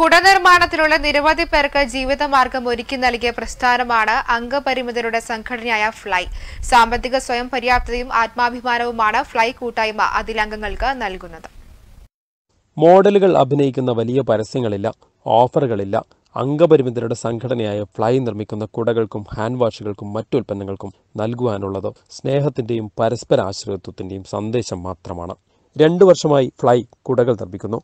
കുടനിർമ്മാണത്തിലുള്ള നിരവധി പേർക്ക് ജീവിതമാർഗം ഒരുക്കി നൽകിയ പ്രസ്ഥാനമാണ് അംഗപരിമിതരുടെ സംഘടനയായ ഫ്ലൈ സാമ്പത്തിക സ്വയം പര്യാപ്തതയും ആത്മാഭിമാനവുമാണ് ഫ്ലൈ കൂട്ടായ്മ അതിലംഗങ്ങൾക്ക് നൽകുന്നത് മോഡലുകൾ അഭിനയിക്കുന്ന വലിയ പരസ്യങ്ങളില്ല ഓഫറുകളില്ല അംഗപരിമിതരുടെ സംഘടനയായ ഫ്ലൈ നിർമ്മിക്കുന്ന കുടകൾക്കും ഹാൻഡ് വാഷുകൾക്കും മറ്റു ഉൽപ്പന്നങ്ങൾക്കും നൽകുവാനുള്ളത് സ്നേഹത്തിന്റെയും പരസ്പര ആശ്രിതത്വത്തിന്റെയും സന്ദേശം മാത്രമാണ് രണ്ടു വർഷമായി ഫ്ലൈ കുടകൾ നിർമ്മിക്കുന്നു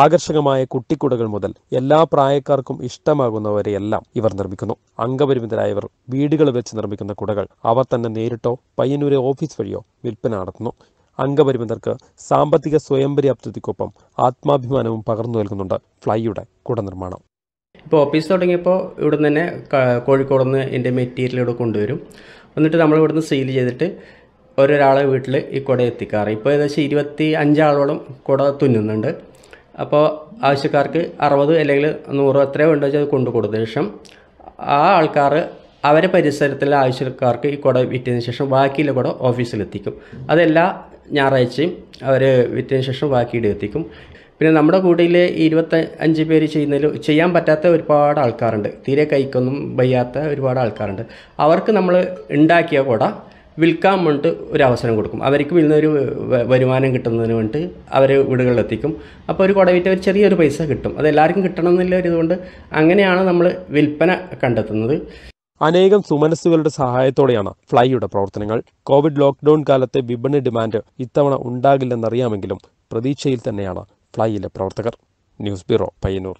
ആകർഷകമായ കുട്ടിക്കുടകൾ മുതൽ എല്ലാ പ്രായക്കാർക്കും ഇഷ്ടമാകുന്നവരെയെല്ലാം ഇവർ നിർമ്മിക്കുന്നു അംഗപരിമിതരായവർ വീടുകൾ വെച്ച് നിർമ്മിക്കുന്ന കുടകൾ അവർ തന്നെ നേരിട്ടോ പയ്യന്നൂരെ ഓഫീസ് വഴിയോ വിൽപ്പന നടത്തുന്നു അംഗപരിമിതർക്ക് സാമ്പത്തിക സ്വയംപര്യാപ്തതയ്ക്കൊപ്പം ആത്മാഭിമാനവും പകർന്നു നൽകുന്നുണ്ട് ഫ്ലൈയുടെ കുട നിർമ്മാണം ഇപ്പോൾ ഓഫീസ് തുടങ്ങിയപ്പോൾ ഇവിടുന്ന് തന്നെ കോഴിക്കോട് നിന്ന് എൻ്റെ മെറ്റീരിയൽ ഇവിടെ കൊണ്ടുവരും എന്നിട്ട് നമ്മൾ ഇവിടുന്ന് സെയിൽ ചെയ്തിട്ട് ഒരൊരാളെ വീട്ടിൽ ഈ കുട എത്തിക്കാറ് ഇപ്പോൾ ഏകദേശം ഇരുപത്തി അഞ്ചാളോളം കുട തുന്നുന്നുണ്ട് അപ്പോൾ ആവശ്യക്കാർക്ക് അറുപത് അല്ലെങ്കിൽ നൂറ് എത്രയോ ഉണ്ടോ അത് കൊണ്ടു കൊടുത്ത ശേഷം ആ ആൾക്കാർ അവരെ പരിസരത്തിലെ ആവശ്യക്കാർക്ക് ഈ കുട വിറ്റതിന് ശേഷം ബാക്കിയിലെ കുട ഓഫീസിലെത്തിക്കും അതെല്ലാ ഞായറാഴ്ചയും അവർ വിറ്റതിന് ശേഷം ബാക്കിയുടെ എത്തിക്കും പിന്നെ നമ്മുടെ കൂട്ടയിൽ ഇരുപത്തി അഞ്ച് പേര് ചെയ്യുന്നതിൽ ചെയ്യാൻ പറ്റാത്ത ഒരുപാട് ആൾക്കാരുണ്ട് തീരെ കൈക്കൊന്നും വയ്യാത്ത ഒരുപാട് ആൾക്കാരുണ്ട് അവർക്ക് നമ്മൾ ഉണ്ടാക്കിയ കുട വിൽക്കാൻ വേണ്ടിയിട്ട് ഒരു അവസരം കൊടുക്കും അവർക്ക് വിൽന്നൊരു വരുമാനം കിട്ടുന്നതിന് വേണ്ടിയിട്ട് അവരെ വീടുകളിലെത്തിക്കും അപ്പോൾ ഒരു കുടവിറ്റ ഒരു ചെറിയൊരു പൈസ കിട്ടും അത് എല്ലാവർക്കും കിട്ടണം എന്നുള്ള അങ്ങനെയാണ് നമ്മൾ വിൽപ്പന കണ്ടെത്തുന്നത് അനേകം സുമനസ്സുകളുടെ സഹായത്തോടെയാണ് ഫ്ലൈയുടെ പ്രവർത്തനങ്ങൾ കോവിഡ് ലോക്ക്ഡൌൺ കാലത്തെ വിപണി ഡിമാൻഡ് ഇത്തവണ ഉണ്ടാകില്ലെന്നറിയാമെങ്കിലും പ്രതീക്ഷയിൽ തന്നെയാണ് ഫ്ലൈയിലെ പ്രവർത്തകർ ന്യൂസ് ബ്യൂറോ പയ്യന്നൂർ